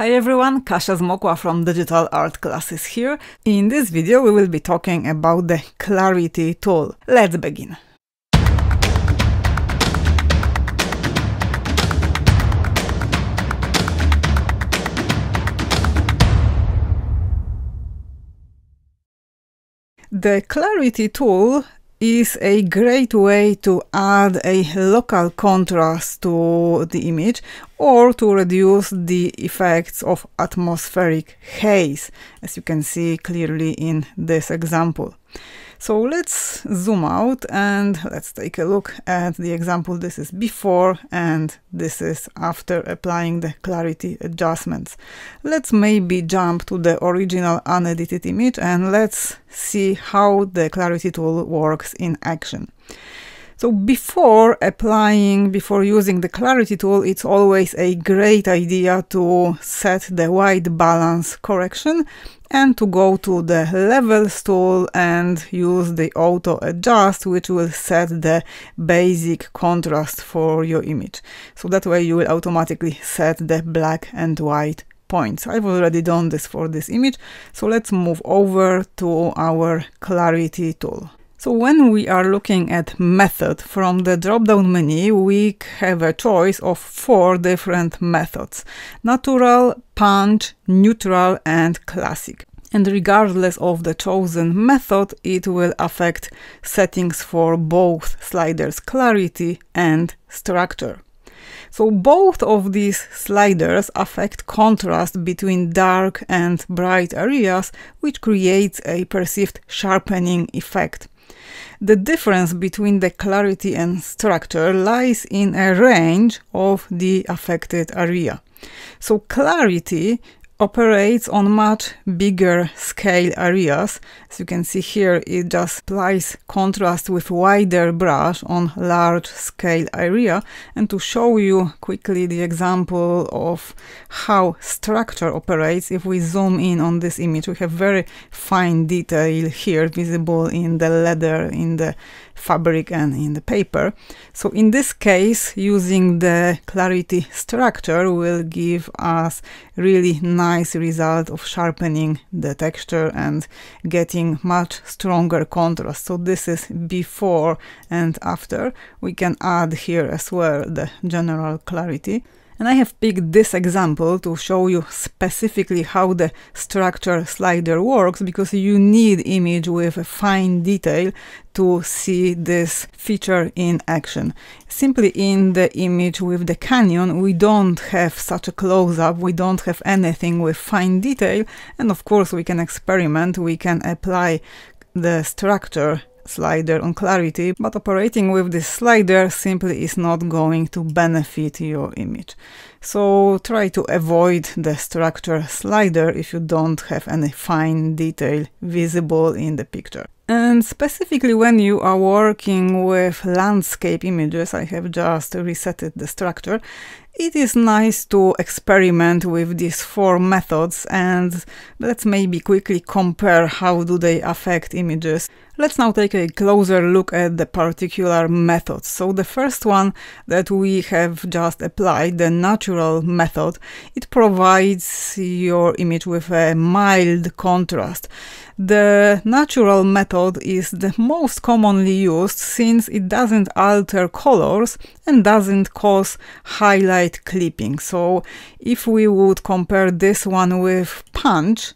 Hi everyone, Kasia Zmokwa from Digital Art Classes here. In this video we will be talking about the Clarity tool. Let's begin. The Clarity tool is a great way to add a local contrast to the image or to reduce the effects of atmospheric haze, as you can see clearly in this example. So let's zoom out and let's take a look at the example. This is before and this is after applying the clarity adjustments. Let's maybe jump to the original unedited image and let's see how the clarity tool works in action. So before applying, before using the clarity tool, it's always a great idea to set the white balance correction and to go to the levels tool and use the auto adjust, which will set the basic contrast for your image. So that way you will automatically set the black and white points. I've already done this for this image. So let's move over to our clarity tool. So when we are looking at method from the drop-down menu, we have a choice of four different methods. Natural, punch, neutral and classic. And regardless of the chosen method, it will affect settings for both sliders clarity and structure. So both of these sliders affect contrast between dark and bright areas, which creates a perceived sharpening effect. The difference between the clarity and structure lies in a range of the affected area. So clarity operates on much bigger scale areas. As you can see here, it just applies contrast with wider brush on large scale area. And to show you quickly the example of how structure operates, if we zoom in on this image, we have very fine detail here visible in the leather, in the fabric and in the paper. So in this case, using the clarity structure will give us really nice result of sharpening the texture and getting much stronger contrast. So this is before and after. We can add here as well the general clarity. And I have picked this example to show you specifically how the structure slider works because you need image with a fine detail to see this feature in action. Simply in the image with the canyon, we don't have such a close-up, we don't have anything with fine detail, and of course we can experiment, we can apply the structure slider on clarity, but operating with this slider simply is not going to benefit your image. So try to avoid the structure slider if you don't have any fine detail visible in the picture. And specifically when you are working with landscape images, I have just resetted the structure, it is nice to experiment with these four methods and let's maybe quickly compare how do they affect images. Let's now take a closer look at the particular methods. So the first one that we have just applied, the natural method, it provides your image with a mild contrast. The natural method is the most commonly used since it doesn't alter colors and doesn't cause highlight clipping. So if we would compare this one with Punch,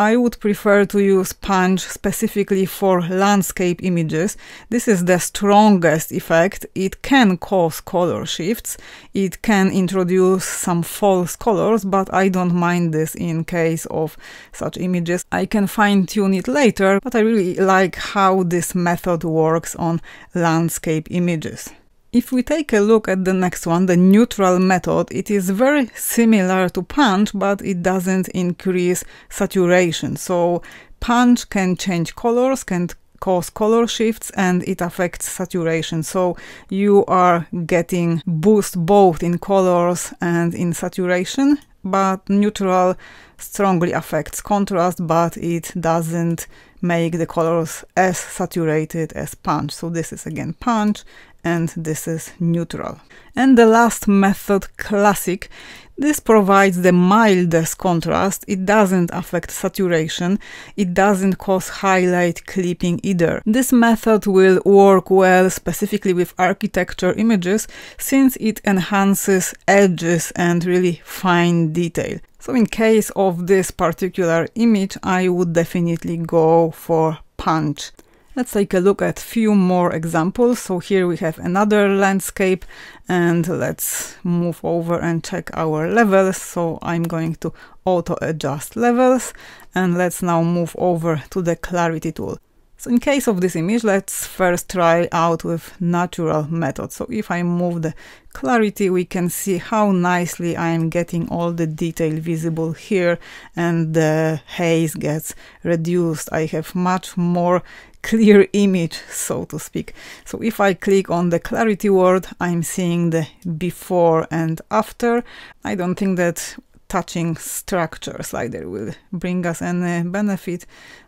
I would prefer to use punch specifically for landscape images. This is the strongest effect. It can cause color shifts. It can introduce some false colors, but I don't mind this in case of such images. I can fine tune it later, but I really like how this method works on landscape images. If we take a look at the next one, the neutral method, it is very similar to punch, but it doesn't increase saturation. So punch can change colors, can cause color shifts and it affects saturation. So you are getting boost both in colors and in saturation, but neutral strongly affects contrast, but it doesn't make the colors as saturated as punch. So this is again punch and this is neutral. And the last method, classic, this provides the mildest contrast, it doesn't affect saturation, it doesn't cause highlight clipping either. This method will work well specifically with architecture images since it enhances edges and really fine detail. So in case of this particular image, I would definitely go for punch. Let's take a look at few more examples. So here we have another landscape and let's move over and check our levels. So I'm going to auto adjust levels and let's now move over to the clarity tool. So in case of this image, let's first try out with natural method. So if I move the clarity, we can see how nicely I am getting all the detail visible here and the haze gets reduced. I have much more clear image, so to speak. So if I click on the clarity word, I'm seeing the before and after. I don't think that touching structures like they will bring us any benefit.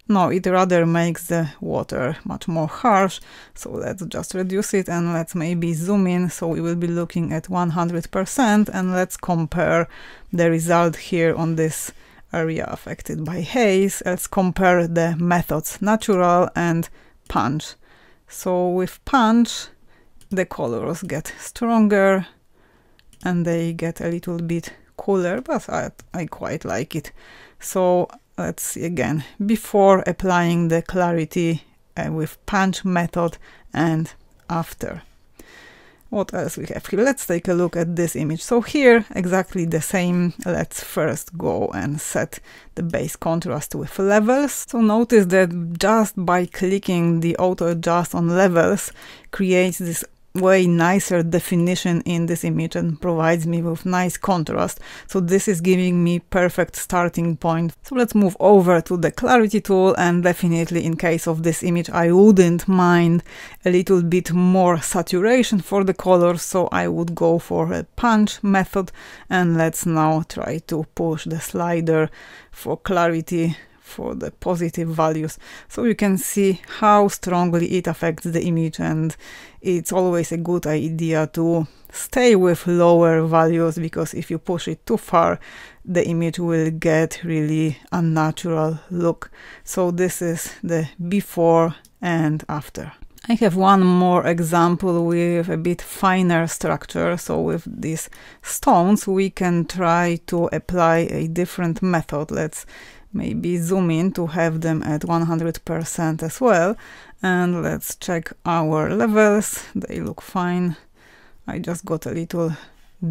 No, it rather makes the water much more harsh. So let's just reduce it and let's maybe zoom in. So we will be looking at 100% and let's compare the result here on this area affected by haze. Let's compare the methods natural and punch. So with punch, the colors get stronger and they get a little bit cooler, but I, I quite like it. So let's see again, before applying the clarity uh, with punch method and after. What else we have here? Let's take a look at this image. So here exactly the same. Let's first go and set the base contrast with levels. So notice that just by clicking the auto adjust on levels creates this way nicer definition in this image and provides me with nice contrast. So this is giving me perfect starting point. So let's move over to the clarity tool and definitely in case of this image I wouldn't mind a little bit more saturation for the color so I would go for a punch method and let's now try to push the slider for clarity for the positive values. So you can see how strongly it affects the image and it's always a good idea to stay with lower values because if you push it too far, the image will get really unnatural look. So this is the before and after. I have one more example with a bit finer structure. So with these stones, we can try to apply a different method. Let's maybe zoom in to have them at 100% as well. And let's check our levels. They look fine. I just got a little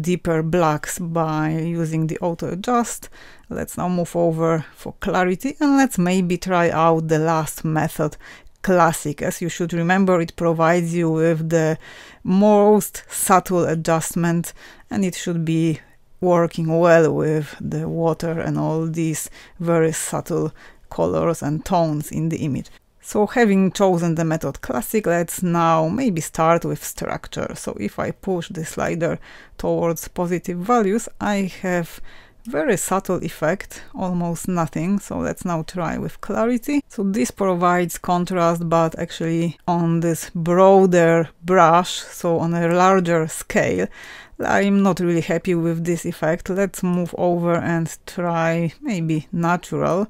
deeper blacks by using the auto adjust. Let's now move over for clarity and let's maybe try out the last method classic as you should remember it provides you with the most subtle adjustment and it should be working well with the water and all these very subtle colors and tones in the image. So having chosen the method classic, let's now maybe start with structure. So if I push the slider towards positive values, I have very subtle effect, almost nothing. So let's now try with clarity. So this provides contrast, but actually on this broader brush, so on a larger scale, I'm not really happy with this effect. Let's move over and try maybe natural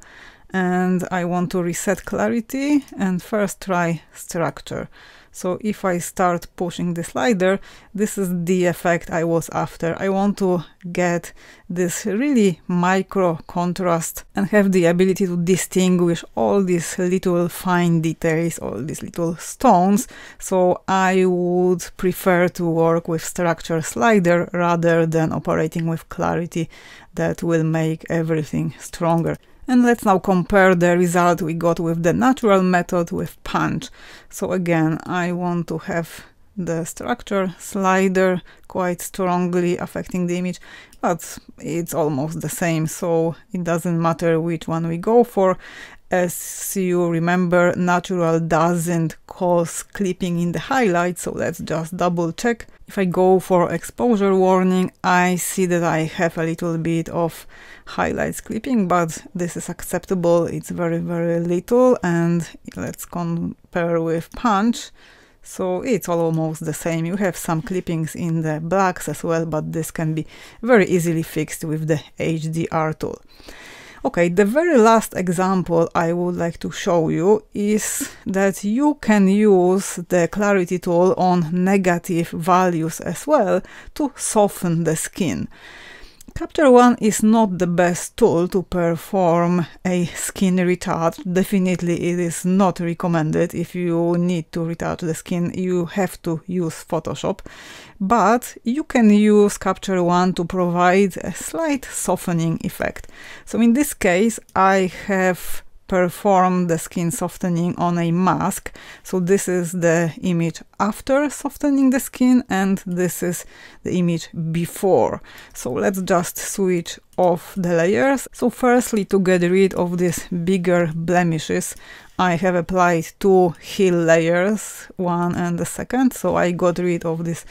and I want to reset clarity and first try structure. So if I start pushing the slider, this is the effect I was after. I want to get this really micro contrast and have the ability to distinguish all these little fine details, all these little stones. So I would prefer to work with structure slider rather than operating with clarity that will make everything stronger. And let's now compare the result we got with the natural method with punch. So again, I want to have the structure slider quite strongly affecting the image, but it's almost the same, so it doesn't matter which one we go for as you remember, natural doesn't cause clipping in the highlight, so let's just double check. If I go for exposure warning, I see that I have a little bit of highlights clipping, but this is acceptable. It's very, very little. And let's compare with punch. So it's almost the same. You have some clippings in the blacks as well, but this can be very easily fixed with the HDR tool. Okay, the very last example I would like to show you is that you can use the clarity tool on negative values as well to soften the skin. Capture One is not the best tool to perform a skin retouch. Definitely it is not recommended if you need to retouch the skin, you have to use Photoshop but you can use Capture One to provide a slight softening effect. So in this case, I have performed the skin softening on a mask. So this is the image after softening the skin and this is the image before. So let's just switch of the layers. So firstly to get rid of these bigger blemishes I have applied two heel layers, one and the second, so I got rid of these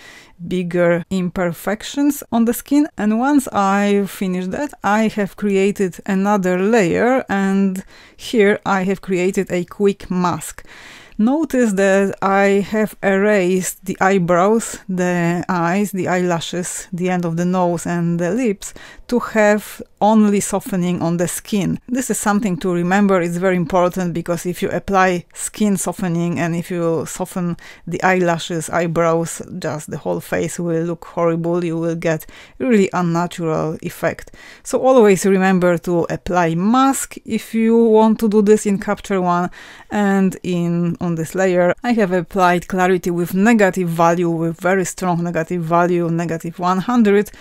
bigger imperfections on the skin and once I finished that I have created another layer and here I have created a quick mask. Notice that I have erased the eyebrows, the eyes, the eyelashes, the end of the nose and the lips to have only softening on the skin. This is something to remember, it's very important because if you apply skin softening and if you soften the eyelashes, eyebrows, just the whole face will look horrible, you will get really unnatural effect. So always remember to apply mask if you want to do this in Capture One and in on on this layer, I have applied clarity with negative value, with very strong negative value, negative 100,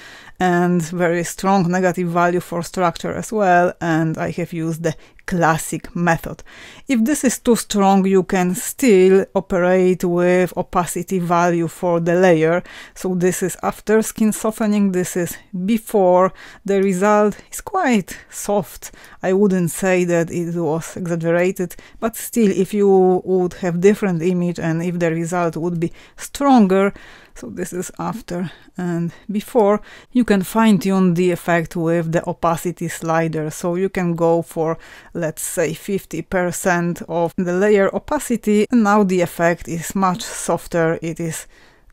and very strong negative value for structure as well and I have used the classic method. If this is too strong you can still operate with opacity value for the layer. So this is after skin softening, this is before. The result is quite soft. I wouldn't say that it was exaggerated but still if you would have different image and if the result would be stronger so this is after and before you can fine tune the effect with the opacity slider so you can go for let's say 50% of the layer opacity and now the effect is much softer it is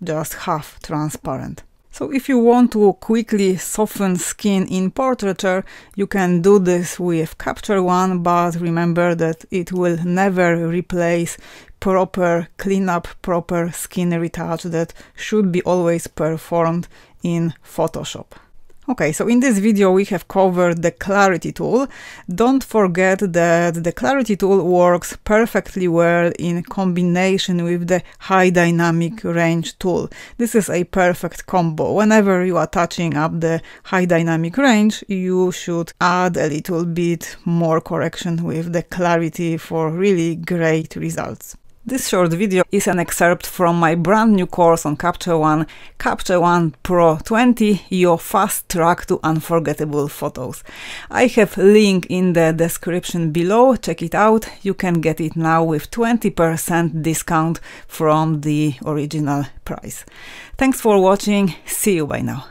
just half transparent so if you want to quickly soften skin in portraiture, you can do this with Capture One, but remember that it will never replace proper cleanup, proper skin retouch that should be always performed in Photoshop. Okay, so in this video we have covered the clarity tool. Don't forget that the clarity tool works perfectly well in combination with the high dynamic range tool. This is a perfect combo. Whenever you are touching up the high dynamic range, you should add a little bit more correction with the clarity for really great results. This short video is an excerpt from my brand new course on Capture One, Capture One Pro 20, your fast track to unforgettable photos. I have link in the description below, check it out. You can get it now with 20% discount from the original price. Thanks for watching, see you by now.